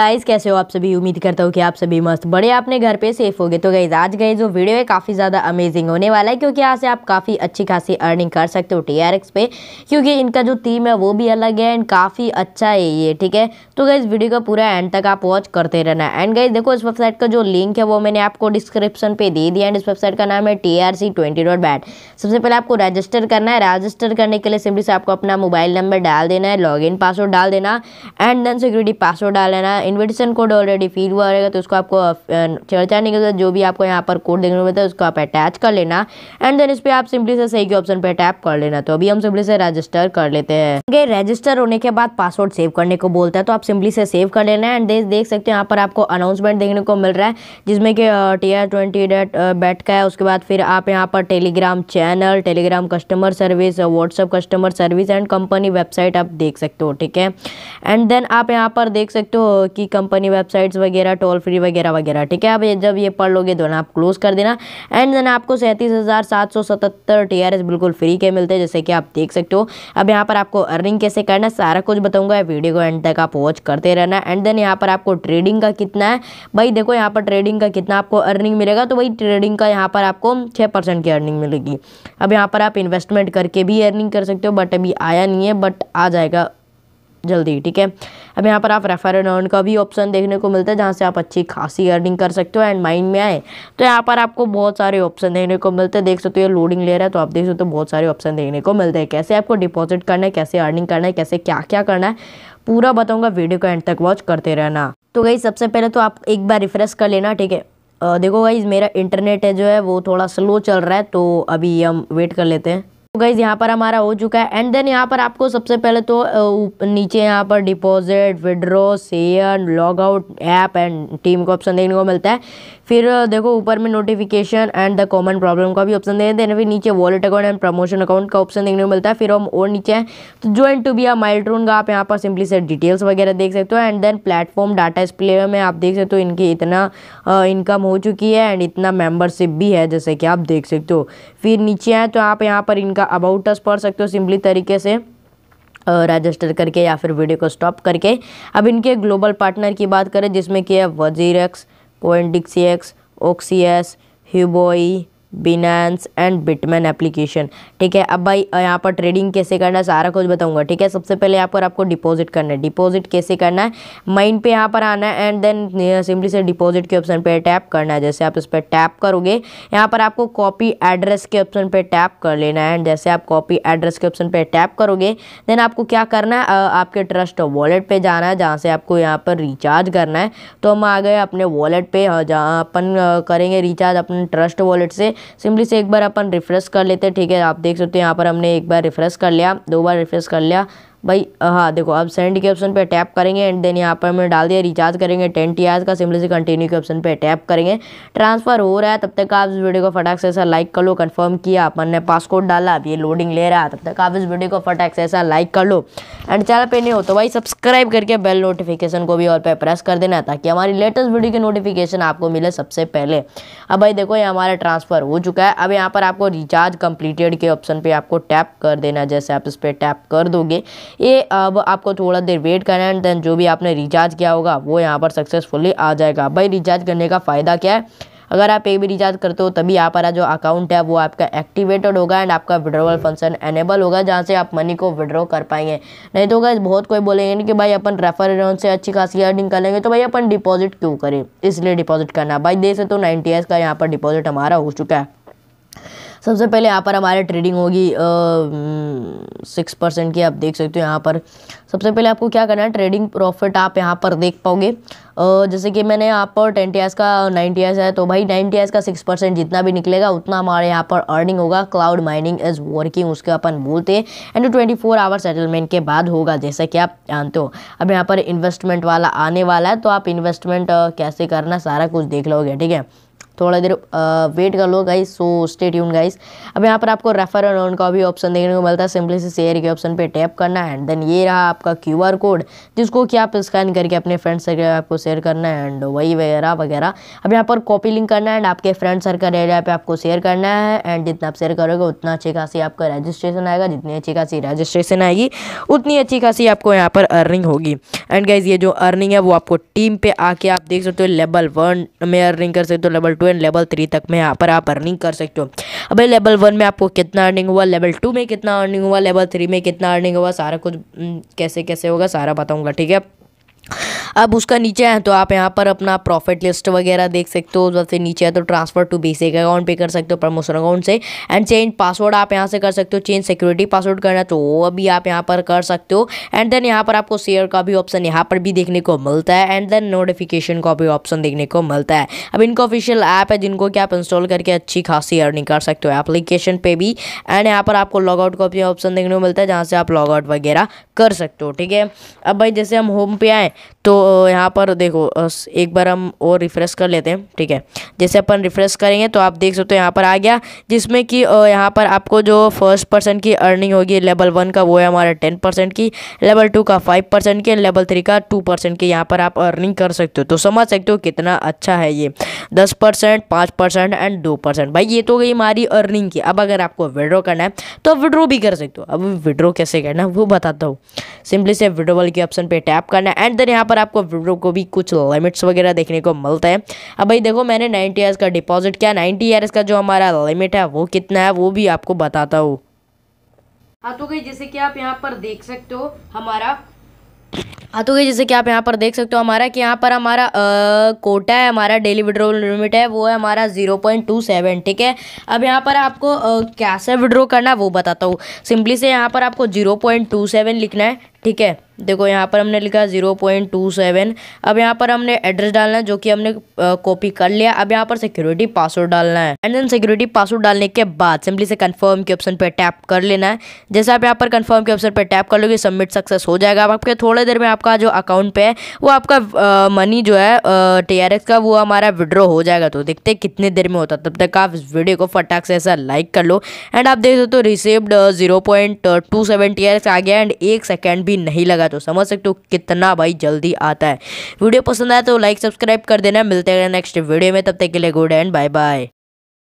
guys कैसे हो आप सभी उम्मीद करता हूँ कि आप सभी मस्त बड़े अपने घर पे सेफ हो गए तो गई आज गए जो वीडियो है काफ़ी ज़्यादा अमेजिंग होने वाला है क्योंकि यहाँ से आप काफ़ी अच्छी खासी अर्निंग कर सकते हो टीआरएक्स पे क्योंकि इनका जो थीम है वो भी अलग है एंड काफ़ी अच्छा है ये ठीक है तो गई वीडियो का पूरा एंड तक आप वॉच करते रहना एंड गाइज देखो इस वेबसाइट का जो लिंक है वो मैंने आपको डिस्क्रिप्शन पर दे दिया एंड इस वेबसाइट का नाम है T R C twenty dot bat सबसे पहले आपको रजिस्टर करना है रजिस्टर करने के लिए सिंपली से आपको अपना मोबाइल नंबर डाल देना है लॉग इन पासवर्ड डाल देना एंड देन सिक्योरिटी पासवर्ड डाल देना इन्विटेशन कोड ऑलरेडी फील हुआ रहेगा तो उसको आपको चर्चा नहीं करता जो भी आपको यहाँ पर कोड देखने को मिलता है उसको आप अटैच कर लेना एंड देन इस पर आप सिंपली से सही के ऑप्शन पर टैप कर लेना तो अभी हम सिंपली से रजिस्टर कर लेते हैं रजिस्टर होने के बाद पासवर्ड सेव करने को बोलता है तो आप सिंपली से सेव कर लेना है एंड देख सकते हैं यहाँ पर आपको अनाउंसमेंट देखने को मिल रहा है जिसमें कि टी आर ट्वेंटी डेट का है उसके बाद फिर आप यहाँ पर telegram channel telegram customer service WhatsApp customer service and company website आप देख सकते हो ठीक है एंड देन आप यहाँ पर देख सकते हो की कंपनी वेबसाइट्स वगैरह टोल फ्री वगैरह वगैरह ठीक है अब जब ये पढ़ लोगे तो ना आप क्लोज कर देना एंड देन आपको सैंतीस हज़ार सात सौ सतहत्तर टी आर एस बिल्कुल फ्री के मिलते हैं जैसे कि आप देख सकते हो अब यहाँ पर आपको अर्निंग कैसे करना है सारा कुछ बताऊँगा वीडियो को एंड तक आप वॉच करते रहना एंड देन यहाँ पर आपको ट्रेडिंग का कितना है भाई देखो यहाँ पर ट्रेडिंग का कितना आपको अर्निंग मिलेगा तो भाई ट्रेडिंग का यहाँ पर आपको छः परसेंट की अर्निंग मिलेगी अब यहाँ पर आप इन्वेस्टमेंट करके भी अर्निंग कर सकते हो बट अभी आया नहीं है बट आ जाएगा जल्दी ठीक है अब यहाँ पर आप रेफर एंड अर्न का भी ऑप्शन देखने को मिलता है जहाँ से आप अच्छी खासी अर्निंग कर सकते हो एंड माइंड में आए तो यहाँ पर आपको बहुत सारे ऑप्शन देखने को मिलते हैं देख सकते हो ये लोडिंग ले रहा है तो आप देख सकते हो बहुत सारे ऑप्शन देखने को मिलते हैं कैसे आपको डिपॉजिट करना है कैसे अर्निंग करना है कैसे क्या क्या करना है पूरा बताऊँगा वीडियो को एंड तक वॉच करते रहना तो गई सबसे पहले तो आप एक बार रिफ्रेश कर लेना ठीक है देखो गाइज मेरा इंटरनेट है जो है वो थोड़ा स्लो चल रहा है तो अभी हम वेट कर लेते हैं तो गाइज यहाँ पर हमारा हो चुका है एंड देन यहाँ पर आपको सबसे पहले तो नीचे यहाँ पर deposit withdraw share log out app and team का ऑप्शन देखने को मिलता है फिर देखो ऊपर में notification and the common problem का भी ऑप्शन दे देन फिर नीचे wallet account and promotion account का ऑप्शन देखने को मिलता है फिर हम और नीचे हैं तो join to be a Miltron का आप यहाँ पर सिंपली से डिटेल्स वगैरह देख सकते हो and then platform data display में आप देख सकते हो इनकी इतना इनकम हो चुकी है एंड इतना मेम्बरशिप भी है जैसे कि आप देख सकते हो फिर नीचे हैं तो आप यहाँ पर इनका का अबाउट अस पढ़ सकते हो सिंपली तरीके से रजिस्टर करके या फिर वीडियो को स्टॉप करके अब इनके ग्लोबल पार्टनर की बात करें जिसमें कि है वजीरक्स कोइंडिक्सी एक्स ओक्सी एस ह्यूबोई बिनेंस एंड बिटमैन एप्लीकेशन ठीक है अब भाई यहाँ पर ट्रेडिंग कैसे करना है सारा कुछ बताऊंगा ठीक है सबसे पहले यहाँ पर आपको डिपॉजिट करना है डिपॉजिट कैसे करना है माइंड पे यहाँ पर आना है एंड देन सिंपली से डिपॉजिट के ऑप्शन पे टैप करना है जैसे आप इस पर टैप करोगे यहाँ पर आपको कॉपी एड्रेस के ऑप्शन पर टैप कर लेना है एंड जैसे आप कॉपी एड्रेस के ऑप्शन पर टैप करोगे देन आपको क्या करना है आपके ट्रस्ट वॉलेट पर जाना है जहाँ से आपको यहाँ पर रिचार्ज करना है तो हम आ गए अपने वॉलेट पर हाँ, जहाँ अपन करेंगे रिचार्ज अपने ट्रस्ट वॉलेट से सिंपली से एक बार अपन रिफ्रेश कर लेते हैं ठीक है आप देख सकते हो यहाँ पर हमने एक बार रिफ्रेश कर लिया दो बार रिफ्रेश कर लिया भाई हाँ देखो अब सेंड के ऑप्शन पे टैप करेंगे एंड देन यहाँ पर हमने डाल दिया रिचार्ज करेंगे टेन टी का सिंपली से कंटिन्यू के ऑप्शन पे टैप करेंगे ट्रांसफ़र हो रहा है तब तक आप इस वीडियो को फटाक से ऐसा लाइक कर लो कंफर्म किया अपन ने पासकोड डाला अब ये लोडिंग ले रहा है तब तक आप इस वीडियो को फटाक से ऐसा लाइक कर लो एंड चैनल पे नहीं हो तो भाई सब्सक्राइब करके बेल नोटिफिकेशन को भी और पे प्रेस कर देना ताकि हमारी लेटेस्ट वीडियो की नोटिफिकेशन आपको मिले सबसे पहले अब भाई देखो ये हमारा ट्रांसफ़र हो चुका है अब यहाँ पर आपको रिचार्ज कम्प्लीटेड के ऑप्शन पर आपको टैप कर देना जैसे आप इस पर टैप कर दोगे ये अब आपको थोड़ा देर वेट करना एंड देन जो भी आपने रिचार्ज किया होगा वो यहाँ पर सक्सेसफुली आ जाएगा भाई रिचार्ज करने का फ़ायदा क्या है अगर आप पे भी रिचार्ज करते हो तभी आप जो अकाउंट है वो आपका एक्टिवेटेड होगा एंड आपका विड्रोवल फंक्शन एनेबल होगा जहाँ से आप मनी को विड्रॉ कर पाएंगे नहीं तो गाइज बहुत कोई बोलेंगे कि भाई अपन रेफर अकाउंट से अच्छी खासी अर्निंग कर लेंगे तो भाई अपन डिपॉजिट क्यों करें इसलिए डिपॉजिट करना भाई देख सकते हो नाइनटी का यहाँ पर डिपॉजिट हमारा हो चुका है सबसे पहले यहाँ पर हमारे ट्रेडिंग होगी सिक्स परसेंट की आप देख सकते हो यहाँ पर सबसे पहले आपको क्या करना है ट्रेडिंग प्रॉफिट आप यहाँ पर देख पाओगे जैसे कि मैंने यहाँ पर टेन टी का नाइन टी है तो भाई नाइन टी का सिक्स परसेंट जितना भी निकलेगा उतना हमारे यहाँ पर अर्निंग होगा क्लाउड माइनिंग इज़ वर्किंग उसके अपन बोलते हैं and twenty four hour settlement के बाद होगा जैसा कि आप जानते हो अब यहाँ पर इन्वेस्टमेंट वाला आने वाला है तो आप इन्वेस्टमेंट कैसे करना सारा कुछ देख लोगे ठीक है थोड़ा देर वेट कर लो guys so stay tune guys अब यहाँ पर आपको रेफर एंड अर्न का भी ऑप्शन देखने को मिलता है सिंपली से शेयर के ऑप्शन पे टैप करना है एंड देन ये रहा आपका क्यूआर कोड जिसको कि आप स्कैन करके अपने फ्रेंड सर्कल आपको शेयर करना है एंड वही वगैरह वगैरह अब यहाँ पर कॉपी लिंक करना है एंड आपके फ्रेंड सर्कल एरिया पर आपको शेयर करना है एंड जितना आप शेयर करोगे उतना अच्छी खासी आपका रजिस्ट्रेशन आएगा जितनी अच्छी खासी रजिस्ट्रेशन आएगी उतनी अच्छी खासी आपको यहाँ पर अर्निंग होगी एंड गाइज ये जो अर्निंग है वो आपको टीम पर आके आप देख सकते हो लेवल वन में अर्निंग कर सकते हो level two two and level three तक में यहाँ पर आप अर्निंग कर सकते हो अब लेवल वन में आपको कितना अर्निंग हुआ लेवल टू में कितना अर्निंग हुआ लेवल थ्री में कितना अर्निंग हुआ सारा कुछ हम्म, कैसे कैसे होगा सारा बताऊँगा ठीक है अब उसका नीचे है तो आप यहाँ पर अपना प्रॉफिट लिस्ट वगैरह देख सकते हो जैसे नीचे है तो ट्रांसफर टू बेसिक अकाउंट पे कर सकते हो प्रमोशन अकाउंट से एंड चेंज पासवर्ड आप यहाँ से कर सकते हो चेंज सिक्योरिटी पासवर्ड करना तो वो भी आप यहाँ पर कर सकते हो एंड देन यहाँ पर आपको शेयर का भी ऑप्शन यहाँ पर भी देखने को मिलता है एंड देन नोटिफिकेशन का भी ऑप्शन देखने को मिलता है अब इनका ऑफिशियल ऐप है जिनको कि आप इंस्टॉल करके अच्छी खासी अर्निंग कर सकते हो एप्लीकेशन पर भी एंड यहाँ पर आपको लॉगआउट का भी ऑप्शन देखने को मिलता है जहाँ से आप लॉगआउट वगैरह कर सकते हो ठीक है अब भाई जैसे हम होम पे आएँ तो यहाँ पर देखो एक बार हम और रिफ़्रेश कर लेते हैं ठीक है जैसे अपन रिफ़्रेश करेंगे तो आप देख सकते हो यहाँ पर आ गया जिसमें कि यहाँ पर आपको जो फर्स्ट पर्सन की अर्निंग होगी लेवल वन का वो है हमारा टेन परसेंट की लेवल टू का फाइव परसेंट की लेवल थ्री का टू परसेंट की यहाँ पर आप अर्निंग कर सकते हो तो समझ सकते हो कितना अच्छा है ये दस परसेंट पाँच परसेंट एंड दो परसेंट भाई ये तो गई हमारी अर्निंग की अब अगर आपको विड्रॉ करना है तो आप विड्रॉ भी कर सकते हो अब विड्रॉ कैसे करना है वो बताता हूँ सिंपली से विड्रॉवल के ऑप्शन पर टैप करना है एंड देन यहाँ पर आपको विप्रो को भी कुछ लिमिट्स वगैरह देखने को मिलता है अब भाई देखो मैंने नाइन्टी ईयर्स का डिपॉजिट किया नाइन्टी ईयर्स का जो हमारा लिमिट है वो कितना है वो भी आपको बताता हूँ हाँ तो भाई जैसे कि आप यहाँ पर देख सकते हो हमारा हाँ तो भाई जैसे कि आप यहाँ पर देख सकते हो हमारा कि यहाँ पर हमारा कोटा है हमारा डेली विड्रॉल लिमिट है वो है हमारा ज़ीरो पॉइंट टू सेवन ठीक है अब यहाँ पर आपको कैसे विड्रो करना है वो बताता हूँ सिंपली से यहाँ पर आपको ज़ीरो पॉइंट टू सेवन लिखना है ठीक है देखो यहाँ पर हमने लिखा ज़ीरो पॉइंट टू सेवन अब यहाँ पर हमने एड्रेस डालना है जो कि हमने कॉपी कर लिया अब यहाँ पर सिक्योरिटी पासवर्ड डालना है एंड देन सिक्योरिटी पासवर्ड डालने के बाद सिंपली से कंफर्म के ऑप्शन पर टैप कर लेना है जैसे आप यहाँ पर कंफर्म के ऑप्शन पर टैप कर लोगे सबमिट सक्सेस हो जाएगा अब आपके थोड़ी देर में आपका जो अकाउंट पे है वो आपका मनी जो है टी का वो हमारा विड्रॉ हो जाएगा तो देखते कितने देर में होता तब तक आप इस वीडियो को फटाक से ऐसा लाइक कर लो एंड आप देख सकते हो रिसीव्ड जीरो पॉइंट आ गया एंड एक सेकेंड भी भी नहीं लगा तो समझ सकते हो कितना भाई जल्दी आता है वीडियो पसंद आया तो लाइक सब्सक्राइब कर देना मिलते हैं नेक्स्ट वीडियो में तब तक के लिए गुड एंड बाय बाय